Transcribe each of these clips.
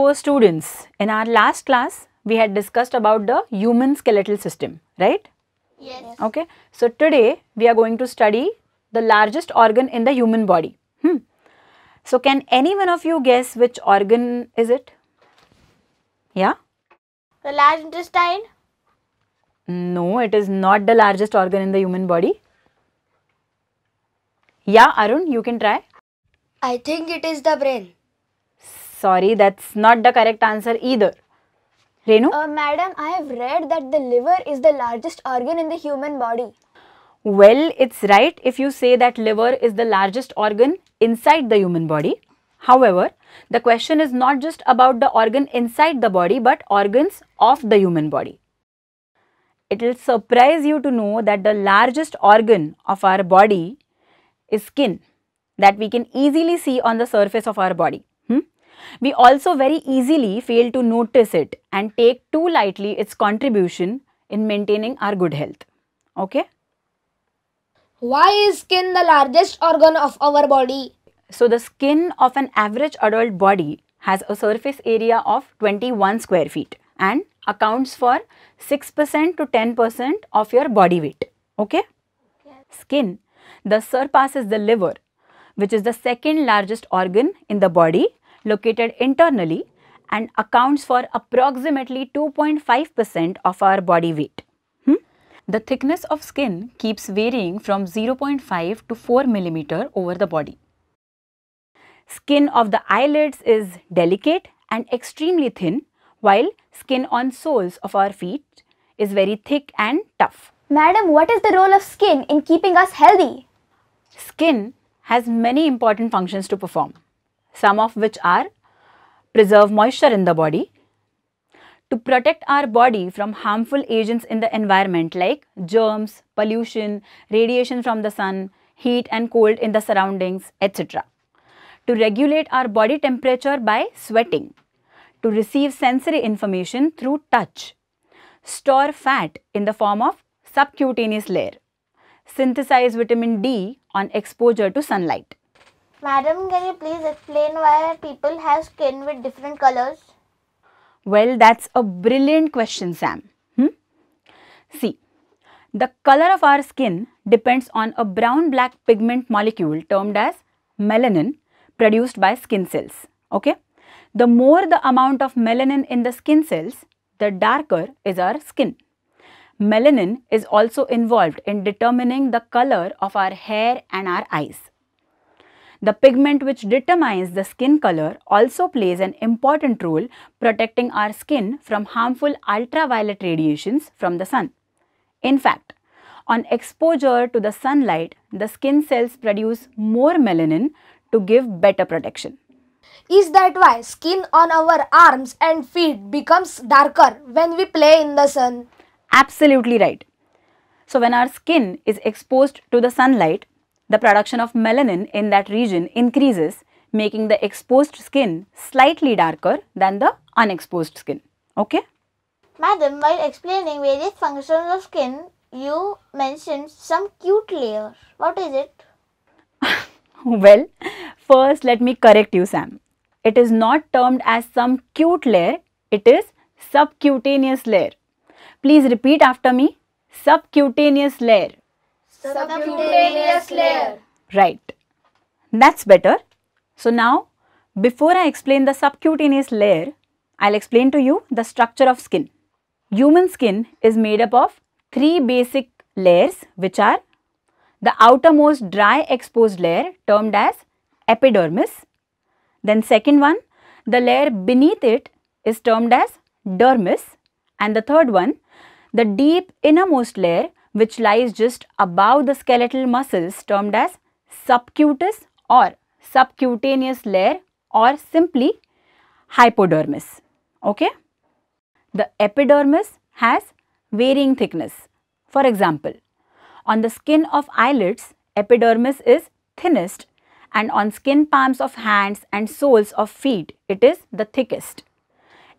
So students, in our last class, we had discussed about the human skeletal system, right? Yes. Okay. So today, we are going to study the largest organ in the human body. Hmm. So can any one of you guess which organ is it? Yeah? The large intestine? No, it is not the largest organ in the human body. Yeah, Arun, you can try. I think it is the brain. Sorry, that's not the correct answer either. Renu? Uh, madam, I have read that the liver is the largest organ in the human body. Well, it's right if you say that liver is the largest organ inside the human body. However, the question is not just about the organ inside the body but organs of the human body. It will surprise you to know that the largest organ of our body is skin that we can easily see on the surface of our body. We also very easily fail to notice it and take too lightly its contribution in maintaining our good health. Okay? Why is skin the largest organ of our body? So the skin of an average adult body has a surface area of 21 square feet and accounts for 6% to 10% of your body weight. Okay? Skin thus surpasses the liver which is the second largest organ in the body located internally and accounts for approximately 2.5% of our body weight. Hmm? The thickness of skin keeps varying from 0.5 to 4 mm over the body. Skin of the eyelids is delicate and extremely thin while skin on soles of our feet is very thick and tough. Madam, what is the role of skin in keeping us healthy? Skin has many important functions to perform some of which are preserve moisture in the body, to protect our body from harmful agents in the environment like germs, pollution, radiation from the sun, heat and cold in the surroundings, etc. To regulate our body temperature by sweating. To receive sensory information through touch. Store fat in the form of subcutaneous layer. Synthesize vitamin D on exposure to sunlight. Madam, can you please explain why people have skin with different colors? Well, that's a brilliant question, Sam. Hmm? See, the color of our skin depends on a brown-black pigment molecule termed as melanin produced by skin cells. Okay? The more the amount of melanin in the skin cells, the darker is our skin. Melanin is also involved in determining the color of our hair and our eyes. The pigment which determines the skin color also plays an important role protecting our skin from harmful ultraviolet radiations from the sun. In fact, on exposure to the sunlight, the skin cells produce more melanin to give better protection. Is that why skin on our arms and feet becomes darker when we play in the sun? Absolutely right. So when our skin is exposed to the sunlight, the production of melanin in that region increases, making the exposed skin slightly darker than the unexposed skin. Okay? Madam, while explaining various functions of skin, you mentioned some cute layer. What is it? well, first let me correct you, Sam. It is not termed as some cute layer, it is subcutaneous layer. Please repeat after me subcutaneous layer. Subcutaneous layer. Right. That's better. So now, before I explain the subcutaneous layer, I'll explain to you the structure of skin. Human skin is made up of three basic layers which are the outermost dry exposed layer termed as epidermis. Then second one, the layer beneath it is termed as dermis. And the third one, the deep innermost layer which lies just above the skeletal muscles termed as subcutis or subcutaneous layer or simply hypodermis. Okay? The epidermis has varying thickness. For example, on the skin of eyelids, epidermis is thinnest and on skin palms of hands and soles of feet, it is the thickest.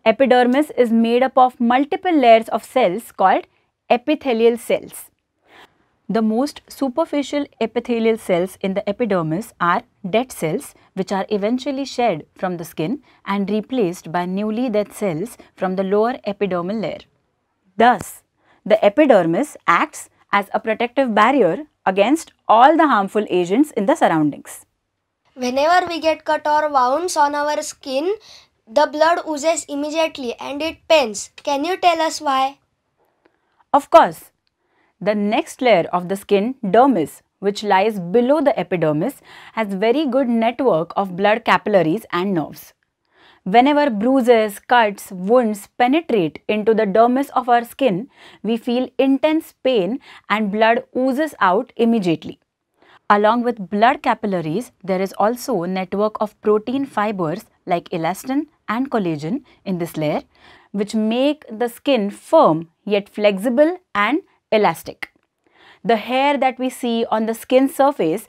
Epidermis is made up of multiple layers of cells called epithelial cells. The most superficial epithelial cells in the epidermis are dead cells which are eventually shed from the skin and replaced by newly dead cells from the lower epidermal layer. Thus, the epidermis acts as a protective barrier against all the harmful agents in the surroundings. Whenever we get cut or wounds on our skin, the blood oozes immediately and it pains. Can you tell us why? Of course, the next layer of the skin, dermis, which lies below the epidermis, has very good network of blood capillaries and nerves. Whenever bruises, cuts, wounds penetrate into the dermis of our skin, we feel intense pain and blood oozes out immediately. Along with blood capillaries, there is also a network of protein fibers like elastin and collagen in this layer, which make the skin firm yet flexible and elastic. The hair that we see on the skin surface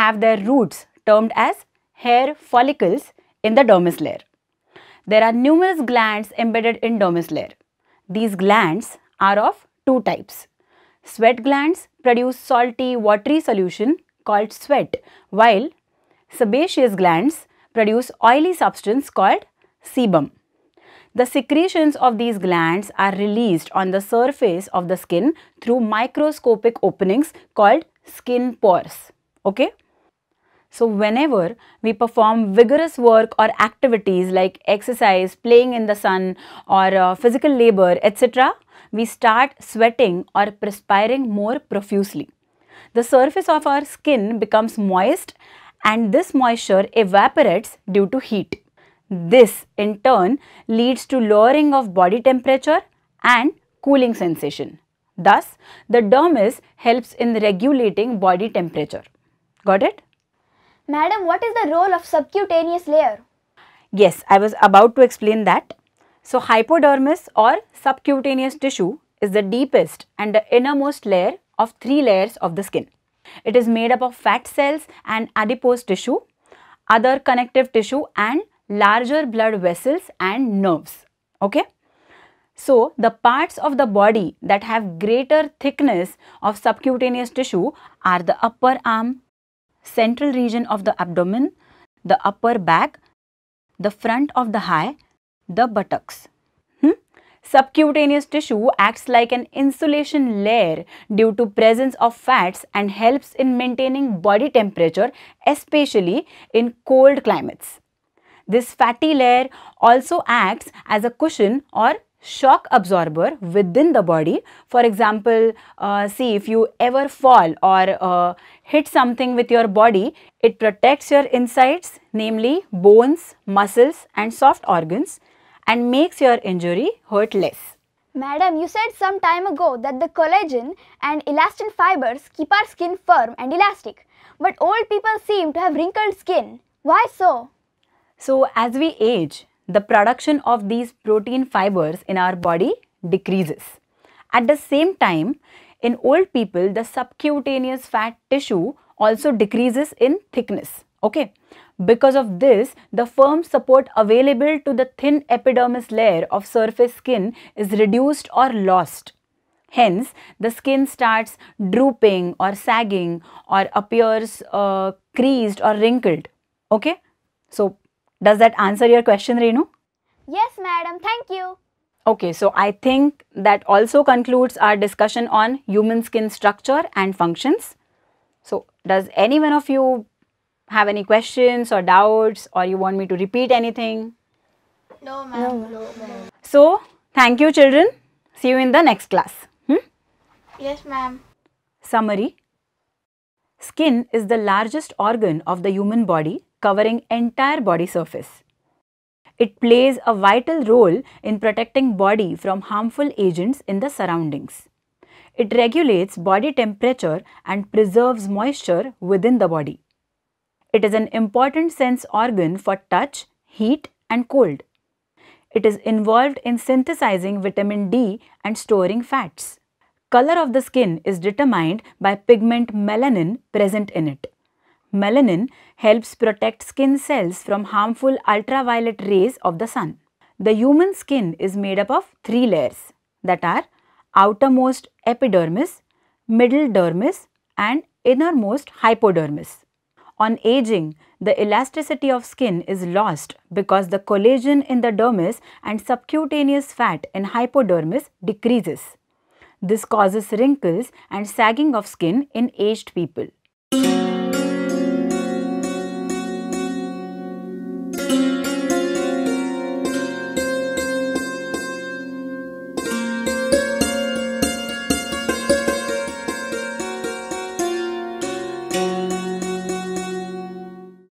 have their roots termed as hair follicles in the dermis layer. There are numerous glands embedded in dermis layer. These glands are of two types. Sweat glands produce salty watery solution called sweat while sebaceous glands produce oily substance called sebum. The secretions of these glands are released on the surface of the skin through microscopic openings called skin pores. Okay? So whenever we perform vigorous work or activities like exercise, playing in the sun or uh, physical labor, etc., we start sweating or perspiring more profusely. The surface of our skin becomes moist and this moisture evaporates due to heat. This in turn leads to lowering of body temperature and cooling sensation. Thus, the dermis helps in regulating body temperature. Got it? Madam, what is the role of subcutaneous layer? Yes, I was about to explain that. So, hypodermis or subcutaneous tissue is the deepest and the innermost layer of three layers of the skin. It is made up of fat cells and adipose tissue, other connective tissue and larger blood vessels and nerves. Okay. So, the parts of the body that have greater thickness of subcutaneous tissue are the upper arm, central region of the abdomen, the upper back, the front of the thigh, the buttocks. Hmm? Subcutaneous tissue acts like an insulation layer due to presence of fats and helps in maintaining body temperature especially in cold climates. This fatty layer also acts as a cushion or shock absorber within the body. For example, uh, see if you ever fall or uh, hit something with your body, it protects your insides, namely bones, muscles and soft organs and makes your injury hurt less. Madam, you said some time ago that the collagen and elastin fibers keep our skin firm and elastic. But old people seem to have wrinkled skin. Why so? So as we age, the production of these protein fibers in our body decreases. At the same time, in old people, the subcutaneous fat tissue also decreases in thickness. Okay. Because of this, the firm support available to the thin epidermis layer of surface skin is reduced or lost. Hence, the skin starts drooping or sagging or appears uh, creased or wrinkled. Okay. So, does that answer your question, Renu? Yes, madam. Thank you. Okay, so I think that also concludes our discussion on human skin structure and functions. So, does any one of you have any questions or doubts or you want me to repeat anything? No, ma'am. No, ma'am. so, thank you children. See you in the next class. Hmm? Yes, ma'am. Summary. Skin is the largest organ of the human body covering entire body surface. It plays a vital role in protecting body from harmful agents in the surroundings. It regulates body temperature and preserves moisture within the body. It is an important sense organ for touch, heat and cold. It is involved in synthesizing vitamin D and storing fats. Color of the skin is determined by pigment melanin present in it melanin helps protect skin cells from harmful ultraviolet rays of the sun. The human skin is made up of three layers that are outermost epidermis, middle dermis and innermost hypodermis. On aging, the elasticity of skin is lost because the collagen in the dermis and subcutaneous fat in hypodermis decreases. This causes wrinkles and sagging of skin in aged people.